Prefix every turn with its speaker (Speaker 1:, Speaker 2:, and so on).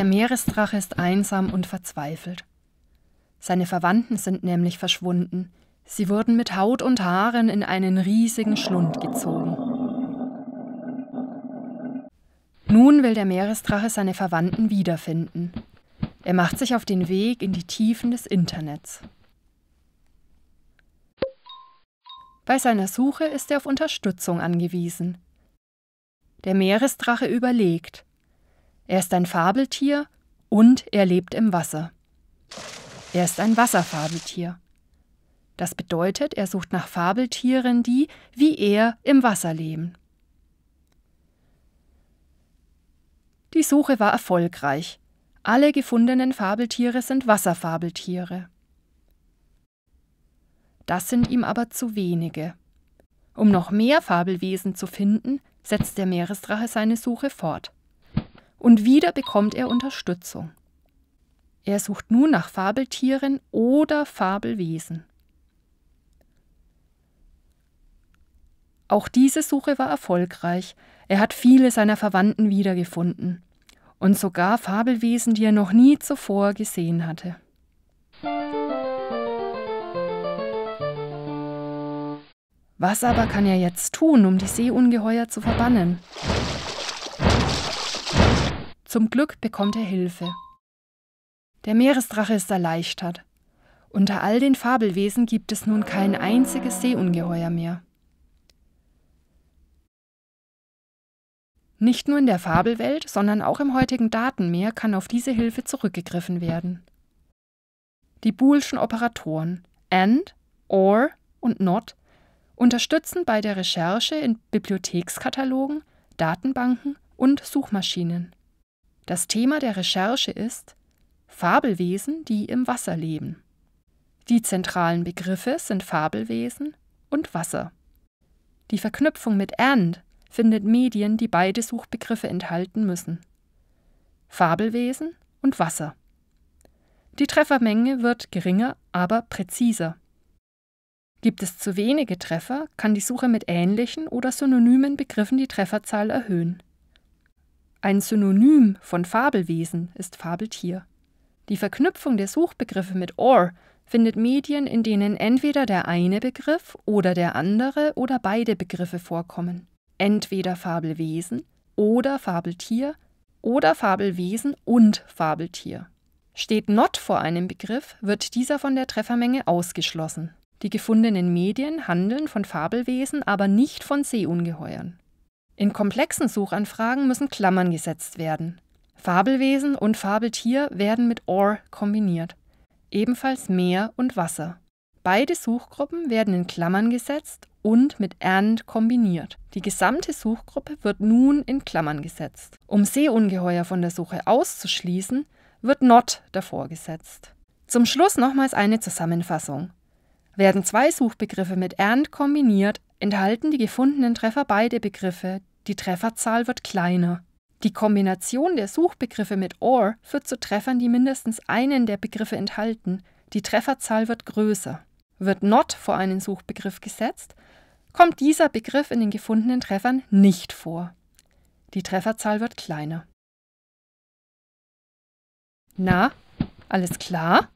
Speaker 1: Der Meeresdrache ist einsam und verzweifelt. Seine Verwandten sind nämlich verschwunden. Sie wurden mit Haut und Haaren in einen riesigen Schlund gezogen. Nun will der Meeresdrache seine Verwandten wiederfinden. Er macht sich auf den Weg in die Tiefen des Internets. Bei seiner Suche ist er auf Unterstützung angewiesen. Der Meeresdrache überlegt, er ist ein Fabeltier und er lebt im Wasser. Er ist ein Wasserfabeltier. Das bedeutet, er sucht nach Fabeltieren, die, wie er, im Wasser leben. Die Suche war erfolgreich. Alle gefundenen Fabeltiere sind Wasserfabeltiere. Das sind ihm aber zu wenige. Um noch mehr Fabelwesen zu finden, setzt der Meeresdrache seine Suche fort und wieder bekommt er Unterstützung. Er sucht nun nach Fabeltieren oder Fabelwesen. Auch diese Suche war erfolgreich. Er hat viele seiner Verwandten wiedergefunden und sogar Fabelwesen, die er noch nie zuvor gesehen hatte. Was aber kann er jetzt tun, um die Seeungeheuer zu verbannen? Zum Glück bekommt er Hilfe. Der Meeresdrache ist erleichtert. Unter all den Fabelwesen gibt es nun kein einziges Seeungeheuer mehr. Nicht nur in der Fabelwelt, sondern auch im heutigen Datenmeer kann auf diese Hilfe zurückgegriffen werden. Die boolschen Operatoren AND, OR und NOT unterstützen bei der Recherche in Bibliothekskatalogen, Datenbanken und Suchmaschinen. Das Thema der Recherche ist Fabelwesen, die im Wasser leben. Die zentralen Begriffe sind Fabelwesen und Wasser. Die Verknüpfung mit and findet Medien, die beide Suchbegriffe enthalten müssen. Fabelwesen und Wasser. Die Treffermenge wird geringer, aber präziser. Gibt es zu wenige Treffer, kann die Suche mit ähnlichen oder synonymen Begriffen die Trefferzahl erhöhen. Ein Synonym von Fabelwesen ist Fabeltier. Die Verknüpfung der Suchbegriffe mit or findet Medien, in denen entweder der eine Begriff oder der andere oder beide Begriffe vorkommen. Entweder Fabelwesen oder Fabeltier oder Fabelwesen und Fabeltier. Steht not vor einem Begriff, wird dieser von der Treffermenge ausgeschlossen. Die gefundenen Medien handeln von Fabelwesen, aber nicht von Seeungeheuern. In komplexen Suchanfragen müssen Klammern gesetzt werden. Fabelwesen und Fabeltier werden mit or kombiniert. Ebenfalls Meer und Wasser. Beide Suchgruppen werden in Klammern gesetzt und mit and kombiniert. Die gesamte Suchgruppe wird nun in Klammern gesetzt. Um Seeungeheuer von der Suche auszuschließen, wird not davor gesetzt. Zum Schluss nochmals eine Zusammenfassung. Werden zwei Suchbegriffe mit and kombiniert, enthalten die gefundenen Treffer beide Begriffe, die Trefferzahl wird kleiner. Die Kombination der Suchbegriffe mit OR führt zu Treffern, die mindestens einen der Begriffe enthalten. Die Trefferzahl wird größer. Wird NOT vor einen Suchbegriff gesetzt, kommt dieser Begriff in den gefundenen Treffern nicht vor. Die Trefferzahl wird kleiner. Na, alles klar?